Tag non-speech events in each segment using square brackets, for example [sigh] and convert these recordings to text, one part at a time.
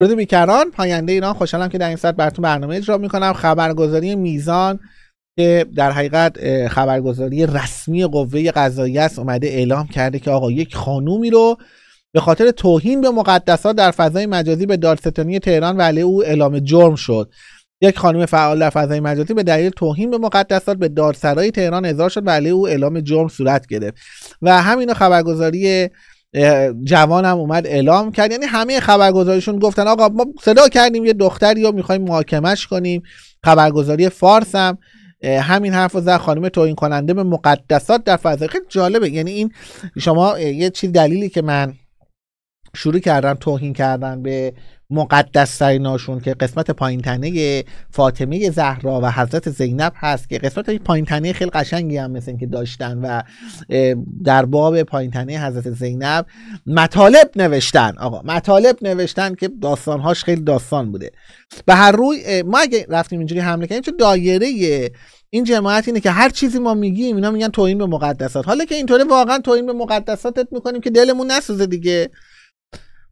رود بیکران پاینده ایران خوشحالم که در این ساعت براتون برنامه اجرا میکنم خبرگزاری میزان که در حقیقت خبرگزاری رسمی قوه قضاییه است اومده اعلام کرده که آقا یک خانومی رو به خاطر توهین به مقدسات در فضای مجازی به دارستانی تهران و علیه او اعلام جرم شد یک خانم فعال در فضای مجازی به دلیل توهین به مقدسات به دارسرای تهران اعزام شد و علیه او اعلام جرم صورت گرفت و همینو خبرگزاری جوانم اومد اعلام کرد یعنی همه خبرگزاریشون گفتن آقا ما صدا کردیم یه دختری رو میخوایم محاکمش کنیم خبرگزاری فارس هم همین حرف رو زد خانم توهین کننده به مقدسات در فضای خیلی جالبه یعنی این شما یه چیز دلیلی که من شروع کردم توهین کردن به مقدس سریناشون که قسمت پایین تنه فاطمه زهرا و حضرت زینب هست که قسمت پایین تنه خیلی قشنگی هم مثل که داشتن و در باب پایین تنه حضرت زینب مطالب نوشتن آقا مطالب نوشتن که داستانهاش خیلی داستان بوده به هر روی ما اگه رفتیم اینجوری حمله کردیم چون دایره این جماعت اینه که هر چیزی ما میگیم اینا میگن توهین به مقدسات حالا که اینطوره واقعا توهین به مقدساتت میکنیم که دلمون نسوزه دیگه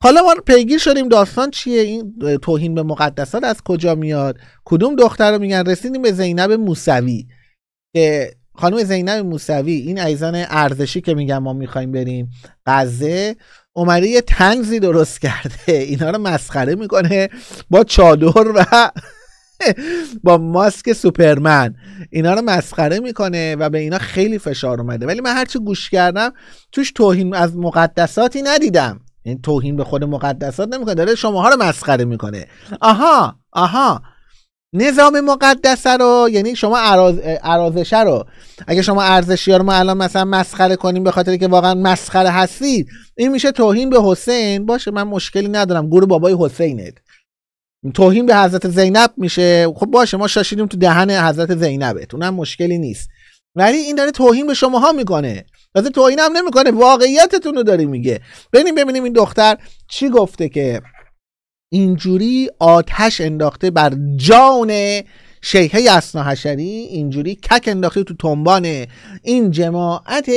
حالا ما پیگیر شدیم داستان چیه این توهین به مقدسات از کجا میاد کدوم دختر رو میگن رسیدیم به زینب موسوی که خانم زینب موسوی این ایزان ارزشی که میگن ما میخوایم بریم غزه عمره یه تنزی درست کرده [laughs] اینا رو مسخره میکنه با چادر و [laughs] با ماسک سوپرمن اینا رو مسخره میکنه و به اینا خیلی فشار اومده ولی من هرچی گوش کردم توش توهین از مقدساتی ندیدم این توهین به خود مقدسات نمیکنه داره شماها رو مسخره میکنه آها آها نظام مقدسه رو یعنی شما ارزش رو اگه شما ارزشی رو ما الان مثلا مسخره کنیم به خاطر که واقعا مسخره هستید این میشه توهین به حسین باشه من مشکلی ندارم گروه بابای حسینت توهین به حضرت زینب میشه خب باشه ما شاشیدیم تو دهن حضرت زینبت اونم مشکلی نیست ولی این داره توهین به شماها میکنه تازه تو اینم نمیکنه واقعیتتون رو داری میگه ببین ببینیم این دختر چی گفته که اینجوری آتش انداخته بر جان شیخه اسناحشری اینجوری کک انداخته تو تنبان این جماعت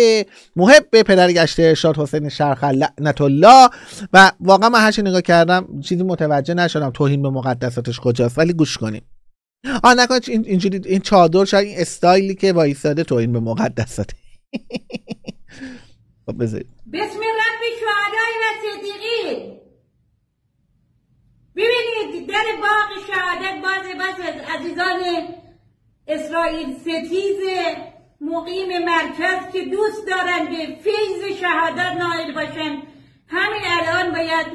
محب پدر گشته شاد حسین شرخ لعنت الله و واقعا من هرچی نگاه کردم چیزی متوجه نشدم توهین به مقدساتش کجاست ولی گوش کنیم آ نکنه اینجوری این چادر شاید این استایلی که وایساده توهین به مقدساته خب بذارید بسم رب شهدای و ببینید در باغ شهادت باز باز از عزیزان اسرائیل ستیز مقیم مرکز که دوست دارن به فیض شهادت نائل باشن همین الان باید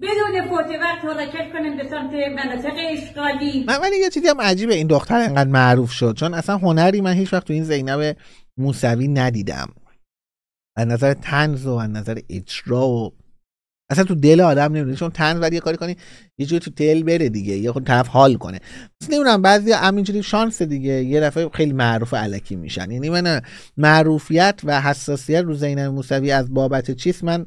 بدون فوت وقت حرکت کنیم به سمت مناطق اشغالی من ولی یه چیزی هم عجیبه این دختر انقدر معروف شد چون اصلا هنری من هیچ وقت تو این زینب موسوی ندیدم از نظر تنز و از نظر اجرا و اصلا تو دل آدم نمیدونی چون تنز ولی یه کاری کنی یه جوری تو دل بره دیگه یه خود طرف حال کنه نمیدونم بعضی همینجوری شانس دیگه یه دفعه خیلی معروف علکی میشن یعنی من معروفیت و حساسیت رو زینب موسوی از بابت چیست من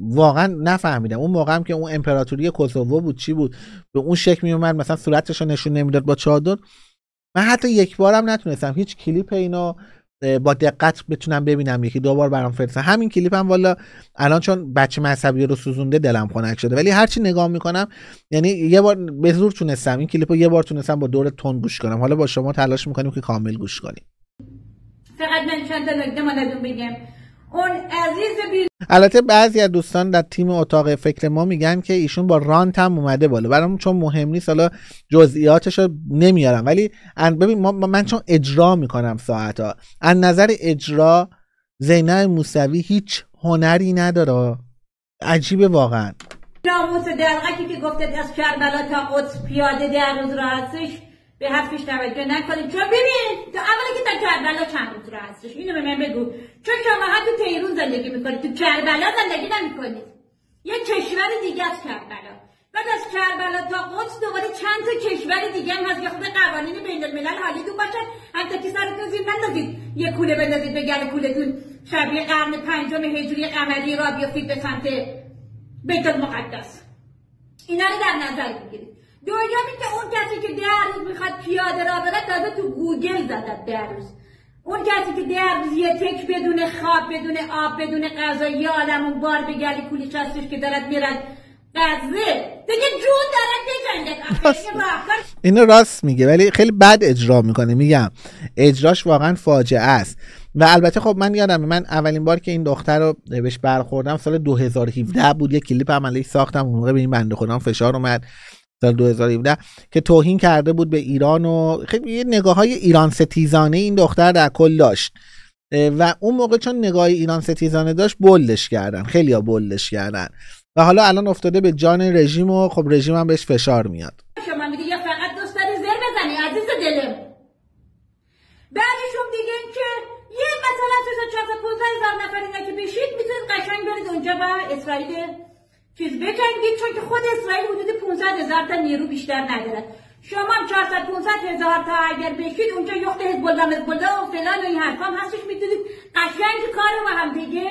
واقعا نفهمیدم اون موقع هم که اون امپراتوری کوسوو بود چی بود به اون شکل می اومد مثلا صورتش رو نشون نمیداد با چادر من حتی یک بارم نتونستم هیچ کلیپ اینو با دقت بتونم ببینم یکی دو بار برام فرستم همین کلیپ هم والا الان چون بچه مذهبی رو سوزونده دلم خنک شده ولی هرچی نگاه میکنم یعنی یه بار به زور تونستم این کلیپ رو یه بار تونستم با دور تون گوش کنم حالا با شما تلاش میکنیم که کامل گوش کنیم فقط من چند تا نکته بگم اون البته بعضی از دوستان در تیم اتاق فکر ما میگن که ایشون با رانت هم اومده بالا برام چون مهم نیست حالا جزئیاتش رو نمیارم ولی ببین من چون اجرا میکنم ساعت ها از نظر اجرا زینب موسوی هیچ هنری نداره عجیبه واقعا ناموس دلغکی که گفته از کربلا تا قدس پیاده در روز راستش به حرفش توجه نکنید چون ببین تو اولی که در کربلا چند روز رو هستش اینو به من بگو چون شما ها تو تیرون زندگی میکنید تو کربلا زندگی نمیکنید یه کشور دیگه از کربلا بعد از کربلا تا قدس دوباره چند تا کشور دیگه هم هست که خود قوانین بین الملل حالیتون باشن حتی که سرتون زیر نندازید یه کوله بندازید به گل کولتون شبیه قرن پنجم هجری قمری را بیافتید به سمت بیت المقدس اینا رو در نظر بگیرید می که اون کسی که ده روز میخواد پیاده را بره تازه تو گوگل زده ده روز اون کسی که ده روز یه تک بدون خواب بدون آب بدون غذا یه آدم اون بار گلی کولی چستش که دارد میرد غزه دیگه جون دارد اینو راست میگه ولی خیلی بد اجرا میکنه میگم اجراش واقعا فاجعه است و البته خب من یادم من اولین بار که این دختر رو بهش برخوردم سال 2017 بود یه کلیپ عملی ساختم اون موقع به این بنده خودم فشار اومد سال 2017 که توهین کرده بود به ایران و خیلی خب یه نگاه های ایران ستیزانه این دختر در کل داشت و اون موقع چون نگاه ایران ستیزانه داشت بلش کردن خیلی ها بلش کردن و حالا الان افتاده به جان رژیم و خب رژیم هم بهش فشار میاد شما میگه فقط دوست داری زر بزنی عزیز دلم بعدشون دیگه که یه مثلا تو 4 هزار که بشید میتونید قشنگ برید اونجا با اسرائیل چیز بجنگید چون که خود اسرائیل حدود 500 هزار تا نیرو بیشتر ندارد شما 400 500 هزار تا اگر بشید اونجا یخت حزب الله حزب و فلان و این حرفام هستش میتونید قشنگ کارو با هم دیگه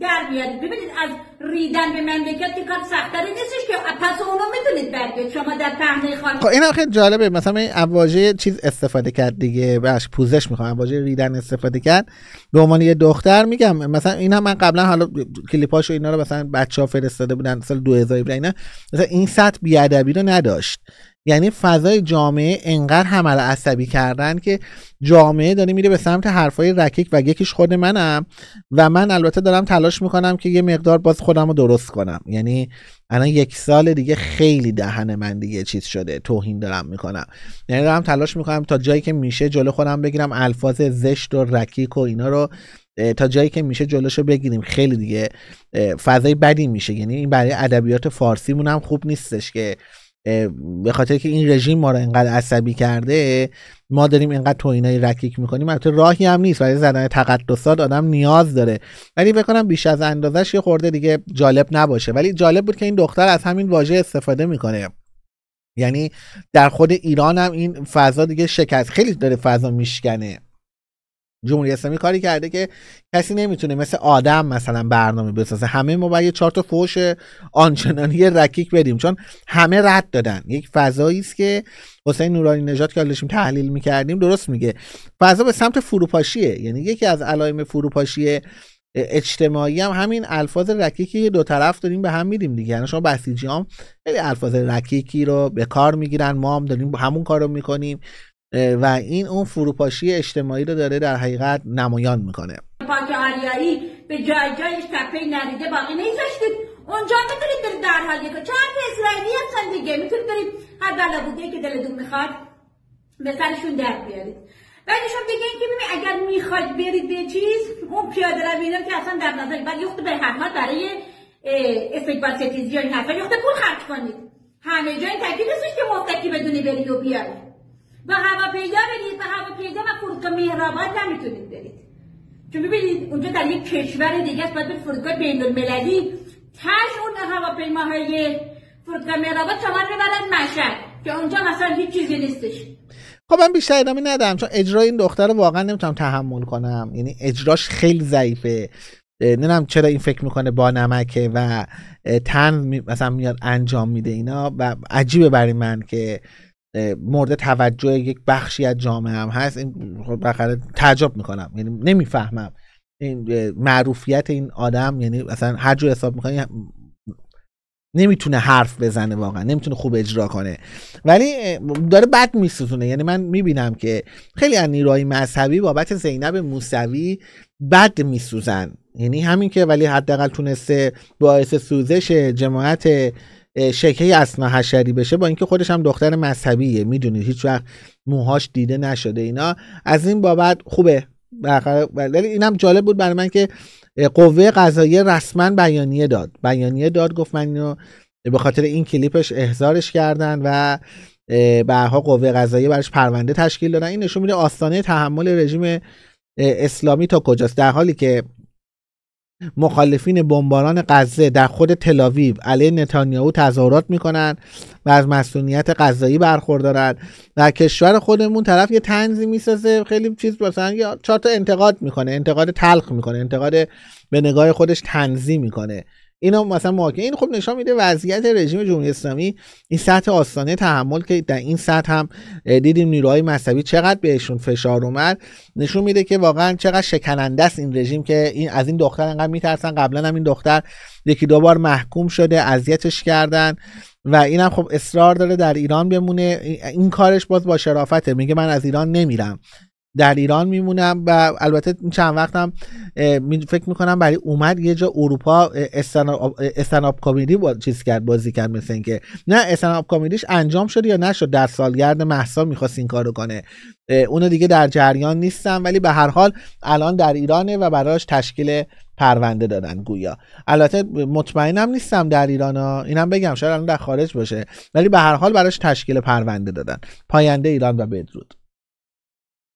در بیارید ببینید از ریدن به مملکت که کار سختره نیستش که پس اونا میتونید برگید شما در پهنه خب این خیلی جالبه مثلا این واژه چیز استفاده کرد دیگه بهش پوزش میخوام واژه ریدن استفاده کرد به عنوان یه دختر میگم مثلا این هم من قبلا حالا کلیپاش کلیپاشو اینا رو مثلا ها فرستاده بودن سال 2000 اینا مثلا این سطح بیادبی رو نداشت یعنی فضای جامعه انقدر حمل عصبی کردن که جامعه داره میره به سمت حرفای رکیک و یکیش خود منم و من البته دارم تلاش میکنم که یه مقدار باز خودم رو درست کنم یعنی الان یک سال دیگه خیلی دهن من دیگه چیز شده توهین دارم میکنم یعنی دارم تلاش میکنم تا جایی که میشه جلو خودم بگیرم الفاظ زشت و رکیک و اینا رو تا جایی که میشه جلوشو بگیریم خیلی دیگه فضای بدی میشه یعنی این برای ادبیات فارسی هم خوب نیستش که به خاطر که این رژیم ما رو اینقدر عصبی کرده ما داریم اینقدر توهینای رکیک میکنیم البته راهی هم نیست برای زدن تقدسات آدم نیاز داره ولی بکنم بیش از اندازش یه خورده دیگه جالب نباشه ولی جالب بود که این دختر از همین واژه استفاده میکنه یعنی در خود ایران هم این فضا دیگه شکست خیلی داره فضا میشکنه جمهوری اسلامی کاری کرده که کسی نمیتونه مثل آدم مثلا برنامه بسازه همه ما باید چهار تا فوش آنچنانی رکیک بدیم چون همه رد دادن یک فضایی است که حسین نورانی نجات که داشتیم تحلیل میکردیم درست میگه فضا به سمت فروپاشیه یعنی یکی از علائم فروپاشی اجتماعی هم همین الفاظ رکیکی دو طرف داریم به هم میدیم دیگه یعنی شما بسیجی هم خیلی الفاظ رکیکی رو به کار میگیرن ما هم داریم همون کار میکنیم و این اون فروپاشی اجتماعی رو داره در حقیقت نمایان میکنه پاک آریایی به جای جایش تپه نریده باقی نیزشتید اونجا میتونید در در حال یک چند اسرائیلی هستن دیگه میتونید برید هر بودی که دلتون میخواد به سرشون در بیارید بعدشون بگه اینکه ببین اگر میخواد برید به چیز اون پیاده رو که اصلا در نظر بعد یخت به حرمت برای استقبال ستیزی یا این حرفا یخت پول خرج کنید همه جای هست که مفتکی بدونی برید و بیارید به هوا پیدا برید به هوا پیدا و فرودگاه مهرآباد نمیتونید برید چون ببینید اونجا در یک کشور دیگه است باید به فرودگاه بین المللی تش اون هواپیماهای فرودگاه مهرآباد شما ببرد مشهد که اونجا مثلا هیچ چیزی نیستش خب من بیشتر ادامه ندم چون اجرای این دختر رو واقعا نمیتونم تحمل کنم یعنی اجراش خیلی ضعیفه نمیدونم چرا این فکر میکنه با نمکه و تن مثلا میاد انجام میده اینا و عجیبه برای من که مورد توجه یک بخشی از جامعه هم هست این خب بالاخره تعجب میکنم یعنی نمیفهمم این معروفیت این آدم یعنی اصلا هر جور حساب میکنی نمیتونه حرف بزنه واقعا نمیتونه خوب اجرا کنه ولی داره بد میسوزونه یعنی من میبینم که خیلی از نیروهای مذهبی بابت زینب موسوی بد میسوزن یعنی همین که ولی حداقل تونسته باعث سوزش جماعت شکه اسنا حشری بشه با اینکه خودش هم دختر مذهبیه میدونید هیچ وقت موهاش دیده نشده اینا از این بابت خوبه ولی اینم جالب بود برای من که قوه قضاییه رسما بیانیه داد بیانیه داد گفت من اینو به خاطر این کلیپش احضارش کردن و برها قوه قضاییه براش پرونده تشکیل دادن این نشون میده آستانه تحمل رژیم اسلامی تا کجاست در حالی که مخالفین بمباران غزه در خود تلاویو علیه نتانیاهو تظاهرات میکنند و از مسئولیت غذایی برخوردارند و کشور خودمون طرف یه تنزی میسازه خیلی چیز مثلا یا تا انتقاد میکنه انتقاد تلخ میکنه انتقاد به نگاه خودش تنظیم میکنه اینا مثلا محاکمه این خب نشان میده وضعیت رژیم جمهوری اسلامی این سطح آستانه تحمل که در این سطح هم دیدیم نیروهای مذهبی چقدر بهشون فشار اومد نشون میده که واقعا چقدر شکننده است این رژیم که این از این دختر انقدر میترسن قبلا هم این دختر یکی دو بار محکوم شده اذیتش کردن و هم خب اصرار داره در ایران بمونه این کارش باز با شرافته میگه من از ایران نمیرم در ایران میمونم و البته چند وقتم فکر میکنم برای اومد یه جا اروپا استناب کامیدی با چیز کرد بازی کرد مثل اینکه نه استناب کامیدیش انجام شد یا نشد در سالگرد محسا میخواست این کارو کنه اونو دیگه در جریان نیستم ولی به هر حال الان در ایرانه و براش تشکیل پرونده دادن گویا البته مطمئنم نیستم در ایران ها اینم بگم شاید الان در خارج باشه ولی به هر حال براش تشکیل پرونده دادن پاینده ایران و بدرود